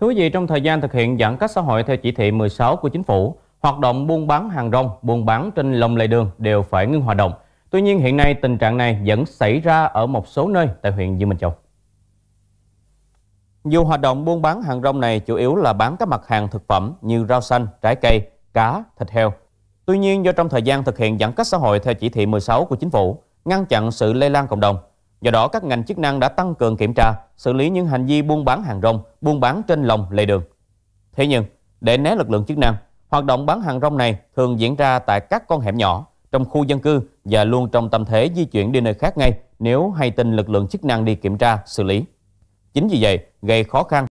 Thưa quý vị, trong thời gian thực hiện giãn cách xã hội theo chỉ thị 16 của chính phủ, hoạt động buôn bán hàng rong, buôn bán trên lòng lề đường đều phải ngưng hoạt động. Tuy nhiên hiện nay tình trạng này vẫn xảy ra ở một số nơi tại huyện Dương Minh Châu. Dù hoạt động buôn bán hàng rong này chủ yếu là bán các mặt hàng thực phẩm như rau xanh, trái cây, cá, thịt heo. Tuy nhiên do trong thời gian thực hiện giãn cách xã hội theo chỉ thị 16 của chính phủ, ngăn chặn sự lây lan cộng đồng, Do đó, các ngành chức năng đã tăng cường kiểm tra, xử lý những hành vi buôn bán hàng rong, buôn bán trên lòng lề đường. Thế nhưng, để né lực lượng chức năng, hoạt động bán hàng rong này thường diễn ra tại các con hẻm nhỏ, trong khu dân cư và luôn trong tâm thế di chuyển đi nơi khác ngay nếu hay tin lực lượng chức năng đi kiểm tra, xử lý. Chính vì vậy, gây khó khăn